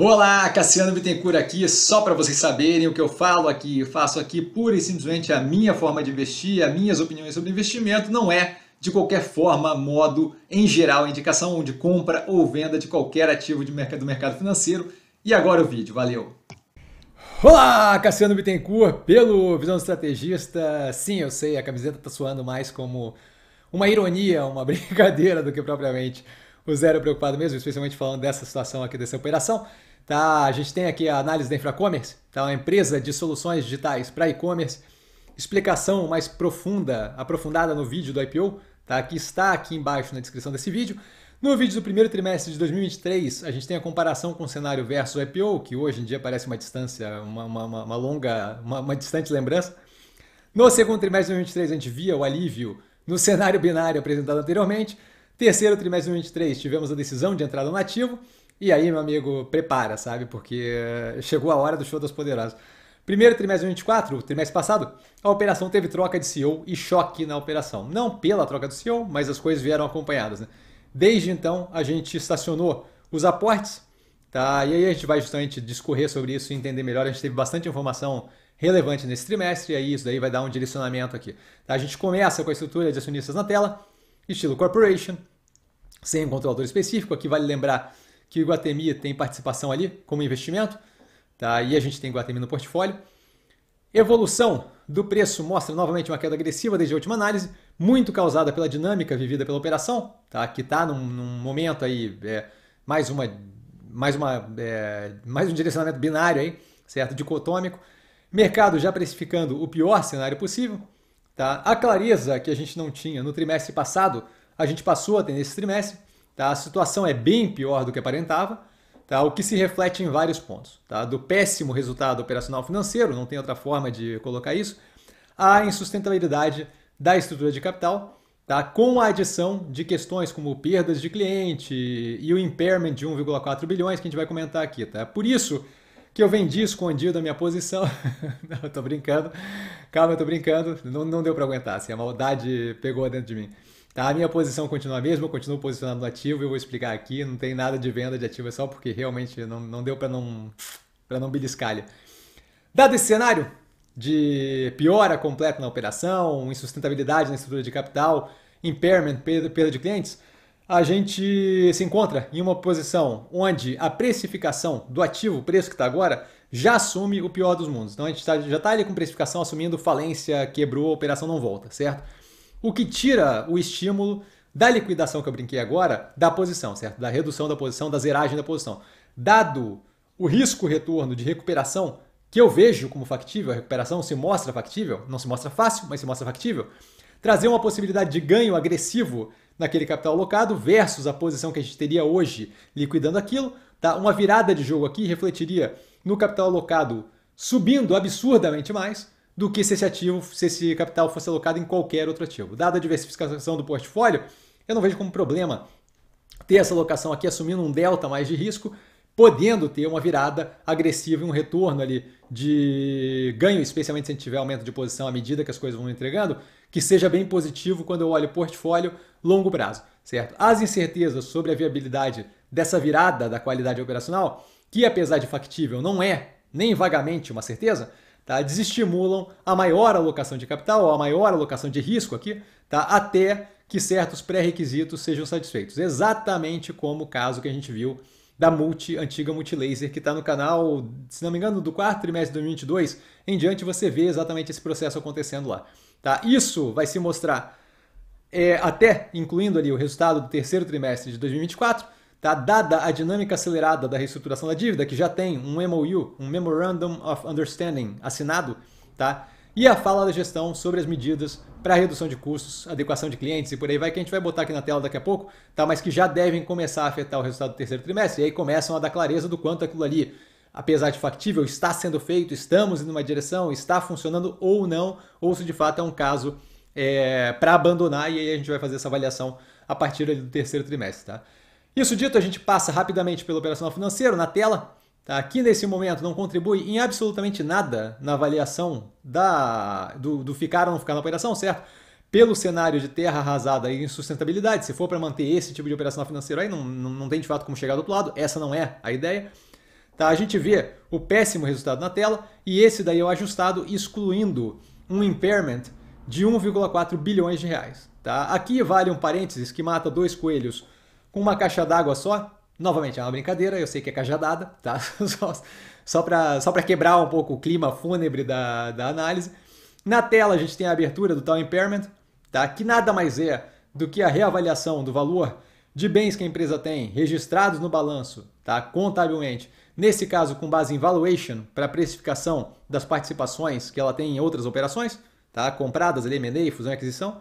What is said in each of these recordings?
Olá, Cassiano Bittencourt aqui, só para vocês saberem o que eu falo aqui, eu faço aqui pura e simplesmente a minha forma de investir, as minhas opiniões sobre investimento, não é de qualquer forma, modo, em geral, indicação de compra ou venda de qualquer ativo de mercado, do mercado financeiro. E agora o vídeo, valeu! Olá, Cassiano Bittencourt, pelo Visão Estrategista. Sim, eu sei, a camiseta está soando mais como uma ironia, uma brincadeira do que propriamente o zero preocupado mesmo, especialmente falando dessa situação aqui, dessa operação. Tá, a gente tem aqui a análise da InfraCommerce, tá, uma empresa de soluções digitais para e-commerce. Explicação mais profunda, aprofundada no vídeo do IPO, tá, que está aqui embaixo na descrição desse vídeo. No vídeo do primeiro trimestre de 2023, a gente tem a comparação com o cenário versus o IPO, que hoje em dia parece uma distância, uma, uma, uma longa, uma, uma distante lembrança. No segundo trimestre de 2023, a gente via o alívio no cenário binário apresentado anteriormente. Terceiro trimestre de 2023, tivemos a decisão de entrada no ativo. E aí, meu amigo, prepara, sabe? Porque eh, chegou a hora do show das poderosas. Primeiro trimestre de 24, o trimestre passado, a operação teve troca de CEO e choque na operação. Não pela troca do CEO, mas as coisas vieram acompanhadas. Né? Desde então, a gente estacionou os aportes, tá? e aí a gente vai justamente discorrer sobre isso e entender melhor. A gente teve bastante informação relevante nesse trimestre, e aí isso daí vai dar um direcionamento aqui. Tá? A gente começa com a estrutura de acionistas na tela, estilo corporation, sem um controlador específico. Aqui vale lembrar que o Iguatemi tem participação ali como investimento, tá? e a gente tem Iguatemi no portfólio. Evolução do preço mostra novamente uma queda agressiva desde a última análise, muito causada pela dinâmica vivida pela operação, tá? que está num, num, momento aí, é, mais, uma, mais, uma, é, mais um direcionamento binário, aí, certo? dicotômico. Mercado já precificando o pior cenário possível. Tá? A clareza que a gente não tinha no trimestre passado, a gente passou a ter nesse trimestre. Tá? A situação é bem pior do que aparentava, tá? o que se reflete em vários pontos. Tá? Do péssimo resultado operacional financeiro, não tem outra forma de colocar isso, à insustentabilidade da estrutura de capital, tá? com a adição de questões como perdas de cliente e o impairment de 1,4 bilhões que a gente vai comentar aqui. Tá? Por isso que eu vendi escondido a minha posição. não, eu tô brincando. Calma, eu tô brincando. Não, não deu para aguentar, assim, a maldade pegou dentro de mim. Tá? A minha posição continua a mesma, eu continuo posicionado no ativo, eu vou explicar aqui, não tem nada de venda de ativo, é só porque realmente não, não deu para não, para não beliscalha. Dado esse cenário de piora completa na operação, insustentabilidade na estrutura de capital, impairment, perda de clientes, a gente se encontra em uma posição onde a precificação do ativo, o preço que está agora, já assume o pior dos mundos. Então a gente tá, já está ali com precificação assumindo falência, quebrou, a operação não volta, certo? O que tira o estímulo da liquidação que eu brinquei agora, da posição, certo? Da redução da posição, da zeragem da posição. Dado o risco-retorno de recuperação, que eu vejo como factível, a recuperação se mostra factível, não se mostra fácil, mas se mostra factível, trazer uma possibilidade de ganho agressivo naquele capital alocado versus a posição que a gente teria hoje liquidando aquilo, tá? Uma virada de jogo aqui refletiria no capital alocado subindo absurdamente mais do que se esse ativo, se esse capital fosse alocado em qualquer outro ativo. Dada a diversificação do portfólio, eu não vejo como problema ter essa alocação aqui assumindo um delta mais de risco, podendo ter uma virada agressiva e um retorno ali de ganho, especialmente se a gente tiver aumento de posição à medida que as coisas vão entregando, que seja bem positivo quando eu olho o portfólio longo prazo, certo? As incertezas sobre a viabilidade dessa virada da qualidade operacional, que apesar de factível não é nem vagamente uma certeza, tá? desestimulam a maior alocação de capital, ou a maior alocação de risco aqui, tá? até que certos pré-requisitos sejam satisfeitos. Exatamente como o caso que a gente viu da multi, antiga Multilaser, que está no canal, se não me engano, do quarto trimestre de 2022 em diante, você vê exatamente esse processo acontecendo lá. Tá? Isso vai se mostrar é, até, incluindo ali o resultado do terceiro trimestre de 2024, Tá dada a dinâmica acelerada da reestruturação da dívida, que já tem um MOU, um Memorandum of Understanding assinado, tá? E a fala da gestão sobre as medidas para redução de custos, adequação de clientes e por aí vai, que a gente vai botar aqui na tela daqui a pouco, tá? mas que já devem começar a afetar o resultado do terceiro trimestre. E aí começam a dar clareza do quanto aquilo ali, apesar de factível, está sendo feito, estamos indo uma direção, está funcionando ou não, ou se de fato é um caso é, eh, para abandonar. E aí a gente vai fazer essa avaliação a partir do terceiro trimestre. Tá? Isso dito, a gente passa rapidamente pelo operacional financeiro na tela, tá? que nesse momento não contribui em absolutamente nada na avaliação da, do, do ficar ou não ficar na operação, certo? Pelo cenário de terra arrasada e insustentabilidade, se for para manter esse tipo de operacional financeiro aí, não, não, não tem de fato como chegar do outro lado, essa não é a ideia. Tá? A gente vê o péssimo resultado na tela e esse daí é o ajustado excluindo um impairment de 1,4 bilhões de reais. Tá? Aqui vale um parênteses que mata dois coelhos com uma caixa d'água só. Novamente, é uma brincadeira, eu sei que é cajadada, tá? Só, só para só quebrar um pouco o clima fúnebre da, da análise. Na tela a gente tem a abertura do tal impairment, tá? que nada mais é do que a reavaliação do valor de bens que a empresa tem registrados no balanço, tá? contabilmente, nesse caso com base em valuation para precificação das participações que ela tem em outras operações, tá? compradas M&A, fusão e aquisição.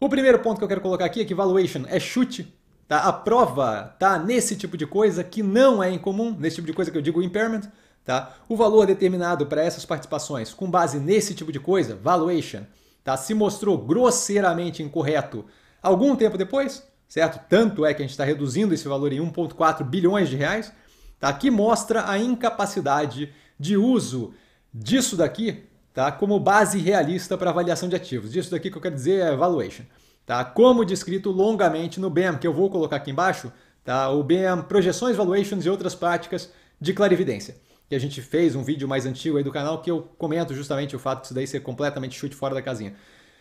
O primeiro ponto que eu quero colocar aqui é que valuation é chute, Tá? A prova tá nesse tipo de coisa que não é incomum, nesse tipo de coisa que eu digo impairment. Tá? O valor determinado para essas participações com base nesse tipo de coisa, valuation, tá? se mostrou grosseiramente incorreto algum tempo depois, certo? Tanto é que a gente está reduzindo esse valor em 1,4 bilhões de reais, tá? que mostra a incapacidade de uso disso daqui tá? como base realista para avaliação de ativos. Disso daqui que eu quero dizer é valuation tá? Como descrito longamente no BEM, que eu vou colocar aqui embaixo, tá? O BEM, projeções, valuations e outras práticas de clarividência. Que a gente fez um vídeo mais antigo aí do canal que eu comento justamente o fato disso daí ser completamente chute fora da casinha.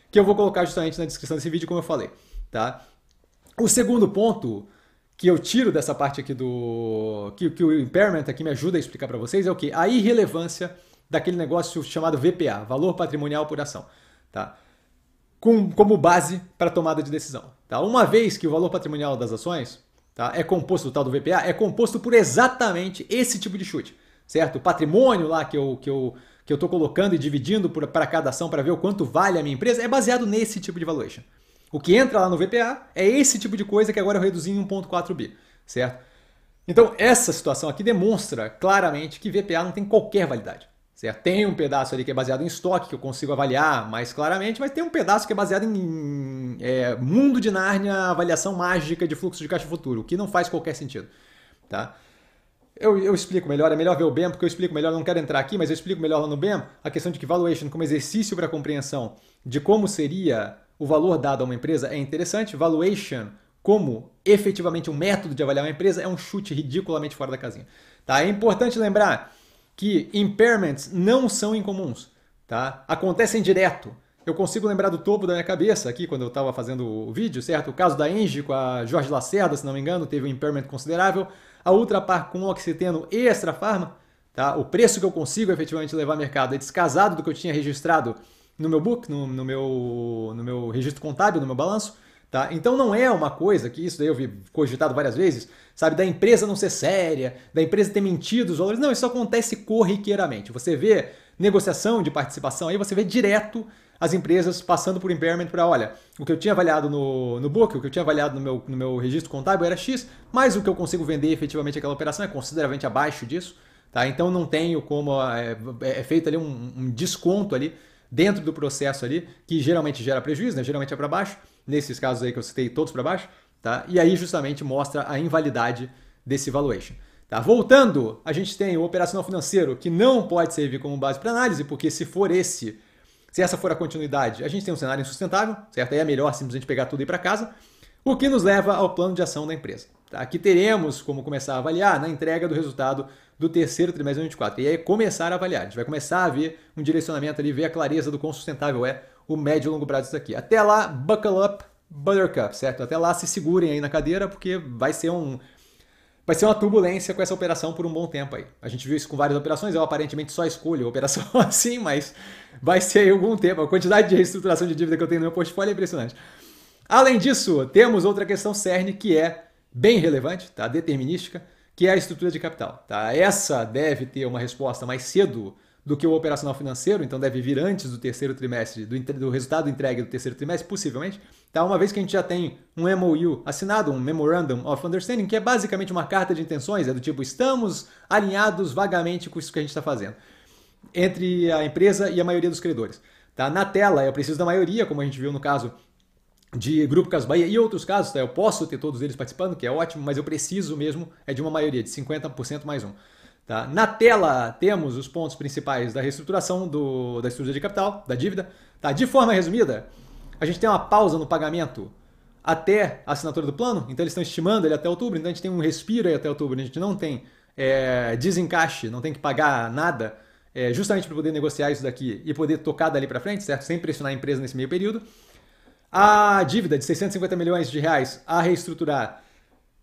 Que eu vou colocar justamente na descrição desse vídeo, como eu falei, tá? O segundo ponto que eu tiro dessa parte aqui do. que, que o impairment aqui me ajuda a explicar para vocês é o que? A irrelevância daquele negócio chamado VPA, valor patrimonial por ação. Tá? com, como base para tomada de decisão. Tá? Uma vez que o valor patrimonial das ações tá, é composto do tal do VPA, é composto por exatamente esse tipo de chute. Certo? O patrimônio lá que eu estou que eu, que eu colocando e dividindo para cada ação para ver o quanto vale a minha empresa é baseado nesse tipo de valuation. O que entra lá no VPA é esse tipo de coisa que agora eu reduzi em 1.4 bi, certo? Então essa situação aqui demonstra claramente que VPA não tem qualquer validade. Certo? Tem um pedaço ali que é baseado em estoque, que eu consigo avaliar mais claramente, mas tem um pedaço que é baseado em é, mundo de Nárnia, avaliação mágica de fluxo de caixa futuro, o que não faz qualquer sentido. Tá? Eu, eu, explico melhor, é melhor ver o BEM, porque eu explico melhor, eu não quero entrar aqui, mas eu explico melhor lá no BEM a questão de que valuation como exercício para compreensão de como seria o valor dado a uma empresa é interessante. Valuation como efetivamente um método de avaliar uma empresa é um chute ridiculamente fora da casinha. Tá? É importante lembrar que impairments não são incomuns, tá? Acontecem direto. Eu consigo lembrar do topo da minha cabeça aqui quando eu estava fazendo o vídeo, certo? O caso da Engie com a Jorge Lacerda, se não me engano, teve um impairment considerável. A Ultrapar com o Oxiteno Extra Farma, tá? O preço que eu consigo efetivamente levar ao mercado é descasado do que eu tinha registrado no meu book, no, no meu, no meu registro contábil, no meu balanço. Tá? Então não é uma coisa que isso daí eu vi cogitado várias vezes, sabe, da empresa não ser séria, da empresa ter mentido os valores. Não, isso acontece corriqueiramente. Você vê negociação de participação aí, você vê direto as empresas passando por impairment para, olha, o que eu tinha avaliado no, no book, o que eu tinha avaliado no meu, no meu registro contábil era X, mas o que eu consigo vender efetivamente aquela operação é consideravelmente abaixo disso. Tá? Então não tenho como. É, é, é feito ali um, um desconto ali dentro do processo ali, que geralmente gera prejuízo, né? geralmente é para baixo, nesses casos aí que eu citei, todos para baixo, tá? e aí justamente mostra a invalidade desse valuation. Tá? Voltando, a gente tem o operacional financeiro, que não pode servir como base para análise, porque se for esse, se essa for a continuidade, a gente tem um cenário insustentável, certo? Aí é melhor simplesmente pegar tudo e ir para casa. O que nos leva ao plano de ação da empresa. Tá? Aqui teremos como começar a avaliar na entrega do resultado do terceiro trimestre de 2024. E aí começar a avaliar. A gente vai começar a ver um direcionamento ali, ver a clareza do quão sustentável é o médio e longo prazo disso aqui. Até lá, buckle up, buttercup, certo? Até lá se segurem aí na cadeira, porque vai ser um. Vai ser uma turbulência com essa operação por um bom tempo aí. A gente viu isso com várias operações, eu aparentemente só escolho operação assim, mas vai ser aí algum tempo. A quantidade de reestruturação de dívida que eu tenho no meu portfólio é impressionante. Além disso, temos outra questão cerne que é bem relevante, tá? determinística, que é a estrutura de capital. Tá? Essa deve ter uma resposta mais cedo do que o operacional financeiro, então deve vir antes do terceiro trimestre, do, do resultado entregue do terceiro trimestre, possivelmente. Tá? Uma vez que a gente já tem um MOU assinado, um Memorandum of Understanding, que é basicamente uma carta de intenções, é do tipo, estamos alinhados vagamente com isso que a gente está fazendo, entre a empresa e a maioria dos credores. Tá? Na tela, eu preciso da maioria, como a gente viu no caso de Grupo Caso Bahia e outros casos, tá? eu posso ter todos eles participando, que é ótimo, mas eu preciso mesmo é de uma maioria, de 50% mais um. Tá? Na tela temos os pontos principais da reestruturação do, da estrutura de capital, da dívida. Tá? De forma resumida, a gente tem uma pausa no pagamento até a assinatura do plano, então eles estão estimando ele até outubro, então a gente tem um respiro aí até outubro, a gente não tem é, desencaixe, não tem que pagar nada, é, justamente para poder negociar isso daqui e poder tocar dali para frente, certo? Sem pressionar a empresa nesse meio período. A dívida de 650 milhões de reais a reestruturar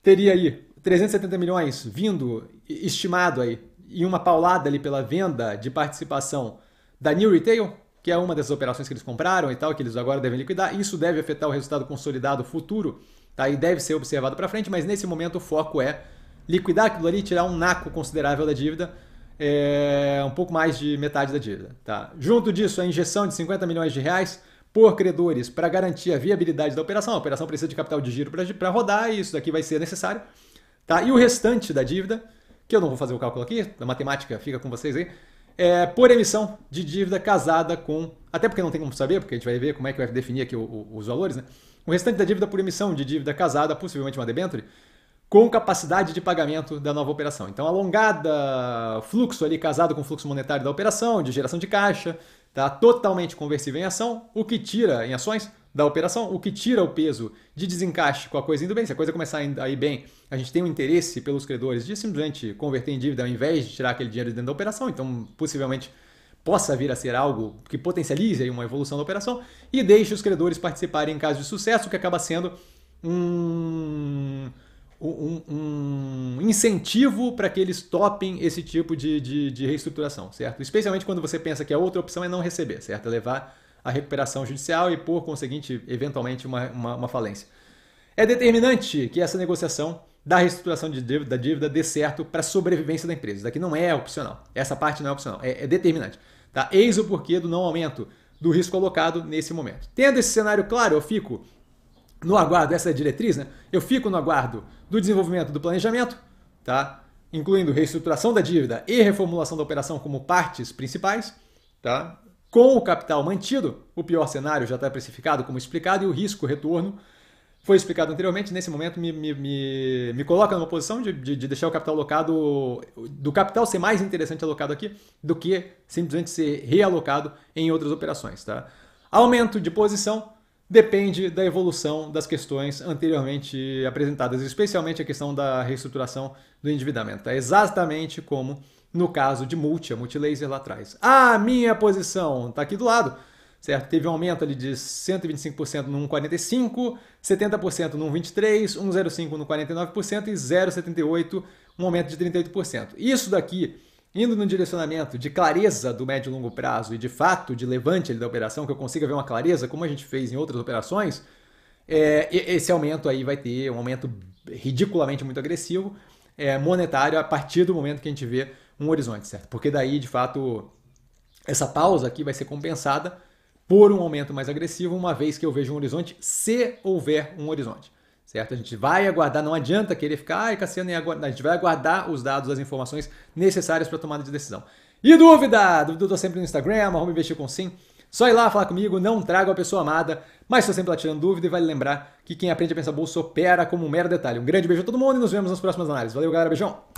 teria aí 370 milhões vindo, estimado aí, e uma paulada ali pela venda de participação da New Retail, que é uma dessas operações que eles compraram e tal, que eles agora devem liquidar. Isso deve afetar o resultado consolidado futuro, tá? E deve ser observado para frente, mas nesse momento o foco é liquidar aquilo ali, tirar um naco considerável da dívida, é, um pouco mais de metade da dívida, tá? Junto disso, a injeção de 50 milhões de reais por credores para garantir a viabilidade da operação. A operação precisa de capital de giro para rodar e isso daqui vai ser necessário. Tá? E o restante da dívida, que eu não vou fazer o cálculo aqui, a matemática fica com vocês aí, é por emissão de dívida casada com. Até porque não tem como saber, porque a gente vai ver como é que vai definir aqui o, o, os valores, né? O restante da dívida por emissão de dívida casada, possivelmente uma debenture, com capacidade de pagamento da nova operação. Então, alongada, fluxo ali casado com o fluxo monetário da operação, de geração de caixa, tá totalmente conversível em ação, o que tira em ações da operação, o que tira o peso de desencaixe com a coisa indo bem. Se a coisa começar a ir bem, a gente tem um interesse pelos credores de simplesmente converter em dívida ao invés de tirar aquele dinheiro dentro da operação, então possivelmente possa vir a ser algo que potencialize uma evolução da operação e deixe os credores participarem em caso de sucesso, que acaba sendo um um, um incentivo para que eles topem esse tipo de, de, de, reestruturação, certo? Especialmente quando você pensa que a outra opção é não receber, certo? É levar a recuperação judicial e, por conseguinte, eventualmente uma, uma, uma falência. É determinante que essa negociação da reestruturação de dívida, da dívida dê certo para a sobrevivência da empresa. Isso daqui não é opcional. Essa parte não é opcional, é, é determinante. Tá? Eis o porquê do não aumento do risco alocado nesse momento. Tendo esse cenário claro, eu fico no aguardo, essa é a diretriz, né? Eu fico no aguardo do desenvolvimento do planejamento, tá? Incluindo reestruturação da dívida e reformulação da operação como partes principais, tá? Com o capital mantido, o pior cenário já está precificado, como explicado, e o risco retorno foi explicado anteriormente. Nesse momento, me, me, me, me coloca numa posição de, de, de, deixar o capital alocado, do capital ser mais interessante alocado aqui do que simplesmente ser realocado em outras operações, tá? Aumento de posição depende da evolução das questões anteriormente apresentadas, especialmente a questão da reestruturação do endividamento. É exatamente como no caso de Multia, Multilaser lá atrás. A minha posição está aqui do lado, certo? Teve um aumento ali de 125% no 1,45%, 70% no 1,23%, 1,05% no 49% e 0,78%, um aumento de 38%. Isso daqui indo no direcionamento de clareza do médio e longo prazo e de fato de levante da operação, que eu consiga ver uma clareza, como a gente fez em outras operações, é, esse aumento aí vai ter um aumento ridiculamente muito agressivo é, monetário a partir do momento que a gente vê um horizonte, certo? Porque daí, de fato, essa pausa aqui vai ser compensada por um aumento mais agressivo, uma vez que eu vejo um horizonte, se houver um horizonte certo? A gente vai aguardar, não adianta querer ficar, ai, Cassiano, a gente vai aguardar os dados, as informações necessárias para tomada de decisão. E dúvida? Dúvida eu tô sempre no Instagram, arroba investir com sim. Só ir lá falar comigo, não trago a pessoa amada, mas estou sempre lá tirando dúvida e vale lembrar que quem aprende a pensar bolsa opera como um mero detalhe. Um grande beijo a todo mundo e nos vemos nas próximas análises. Valeu, galera, beijão!